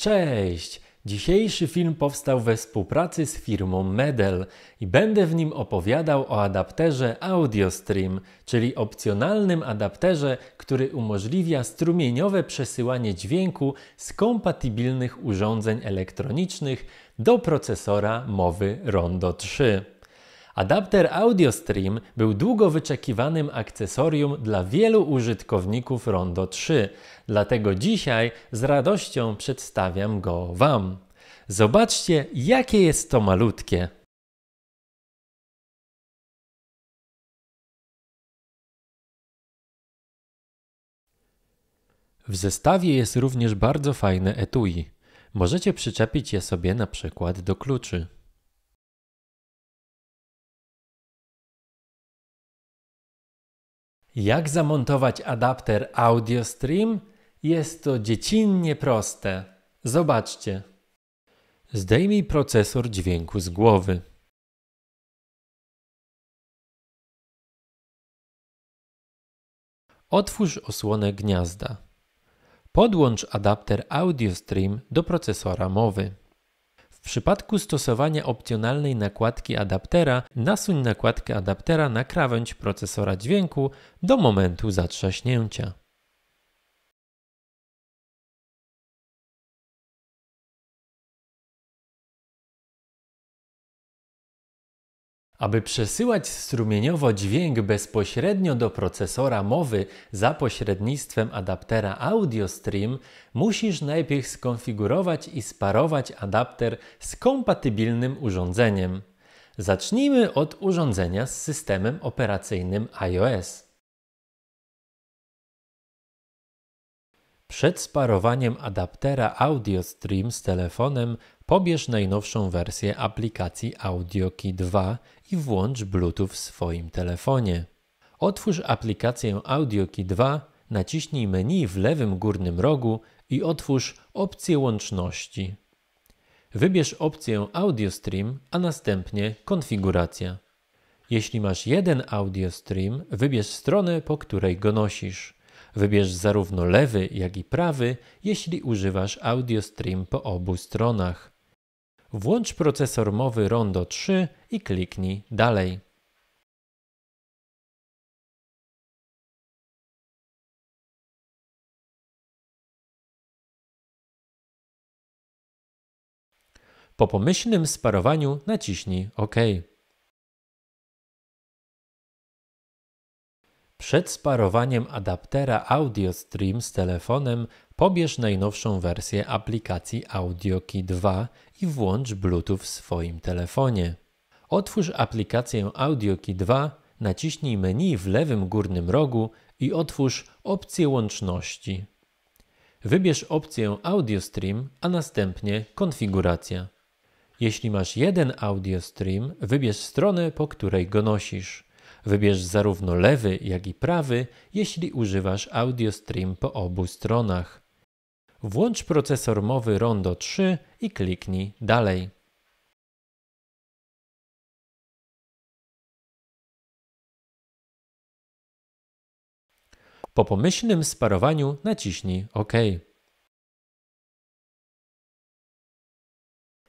Cześć! Dzisiejszy film powstał we współpracy z firmą Medel i będę w nim opowiadał o adapterze AudioStream, czyli opcjonalnym adapterze, który umożliwia strumieniowe przesyłanie dźwięku z kompatybilnych urządzeń elektronicznych do procesora mowy Rondo 3. Adapter Audio Stream był długo wyczekiwanym akcesorium dla wielu użytkowników Rondo 3, dlatego dzisiaj z radością przedstawiam go Wam. Zobaczcie, jakie jest to malutkie. W zestawie jest również bardzo fajne etui. Możecie przyczepić je sobie na przykład do kluczy. Jak zamontować adapter Audio Stream? Jest to dziecinnie proste. Zobaczcie. Zdejmij procesor dźwięku z głowy. Otwórz osłonę gniazda. Podłącz adapter Audio Stream do procesora mowy przypadku stosowania opcjonalnej nakładki adaptera nasuń nakładkę adaptera na krawędź procesora dźwięku do momentu zatrzaśnięcia. Aby przesyłać strumieniowo dźwięk bezpośrednio do procesora mowy za pośrednictwem adaptera Audio Stream, musisz najpierw skonfigurować i sparować adapter z kompatybilnym urządzeniem. Zacznijmy od urządzenia z systemem operacyjnym iOS. Przed sparowaniem adaptera Audio Stream z telefonem pobierz najnowszą wersję aplikacji AudioKey 2 i włącz Bluetooth w swoim telefonie. Otwórz aplikację AudioKey 2, naciśnij menu w lewym górnym rogu i otwórz opcję łączności. Wybierz opcję Audio Stream, a następnie Konfiguracja. Jeśli masz jeden audio stream, wybierz stronę, po której go nosisz. Wybierz zarówno lewy, jak i prawy, jeśli używasz audio stream po obu stronach. Włącz procesor mowy Rondo 3 i kliknij Dalej. Po pomyślnym sparowaniu naciśnij OK. Przed sparowaniem adaptera AudioStream z telefonem Pobierz najnowszą wersję aplikacji AudioKey 2 i włącz Bluetooth w swoim telefonie. Otwórz aplikację AudioKey 2, naciśnij menu w lewym górnym rogu i otwórz opcję łączności. Wybierz opcję Audio Stream, a następnie Konfiguracja. Jeśli masz jeden audio stream, wybierz stronę, po której go nosisz. Wybierz zarówno lewy, jak i prawy, jeśli używasz audio stream po obu stronach. Włącz procesor mowy Rondo 3 i kliknij Dalej. Po pomyślnym sparowaniu naciśnij OK.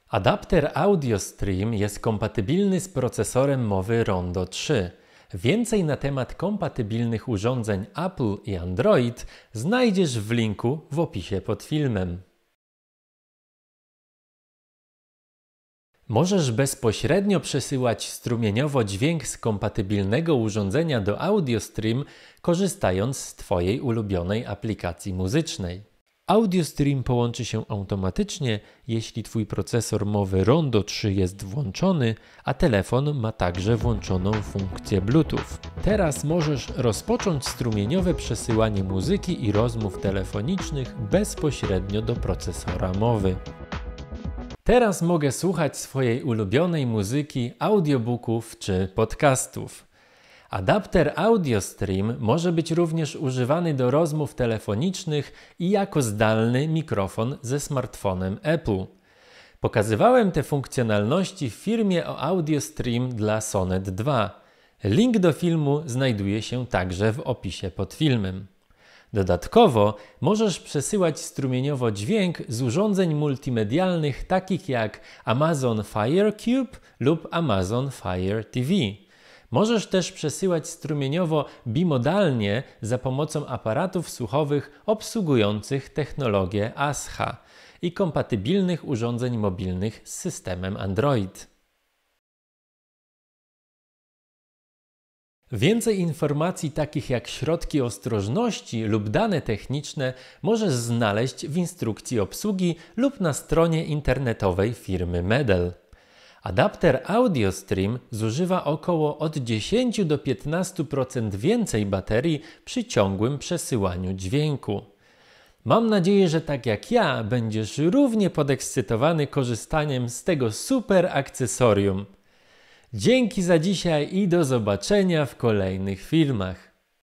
Adapter Audio Stream jest kompatybilny z procesorem mowy Rondo 3. Więcej na temat kompatybilnych urządzeń Apple i Android znajdziesz w linku w opisie pod filmem. Możesz bezpośrednio przesyłać strumieniowo dźwięk z kompatybilnego urządzenia do AudioStream, korzystając z Twojej ulubionej aplikacji muzycznej. Audio Stream połączy się automatycznie, jeśli Twój procesor mowy Rondo 3 jest włączony, a telefon ma także włączoną funkcję Bluetooth. Teraz możesz rozpocząć strumieniowe przesyłanie muzyki i rozmów telefonicznych bezpośrednio do procesora mowy. Teraz mogę słuchać swojej ulubionej muzyki, audiobooków czy podcastów. Adapter Audio Stream może być również używany do rozmów telefonicznych i jako zdalny mikrofon ze smartfonem Apple. Pokazywałem te funkcjonalności w firmie o Audio Stream dla Sonet 2. Link do filmu znajduje się także w opisie pod filmem. Dodatkowo możesz przesyłać strumieniowo dźwięk z urządzeń multimedialnych takich jak Amazon Fire Cube lub Amazon Fire TV. Możesz też przesyłać strumieniowo bimodalnie za pomocą aparatów słuchowych obsługujących technologię ASH i kompatybilnych urządzeń mobilnych z systemem Android. Więcej informacji takich jak środki ostrożności lub dane techniczne możesz znaleźć w instrukcji obsługi lub na stronie internetowej firmy Medel. Adapter Audio Stream zużywa około od 10 do 15% więcej baterii przy ciągłym przesyłaniu dźwięku. Mam nadzieję, że tak jak ja będziesz równie podekscytowany korzystaniem z tego super akcesorium. Dzięki za dzisiaj i do zobaczenia w kolejnych filmach.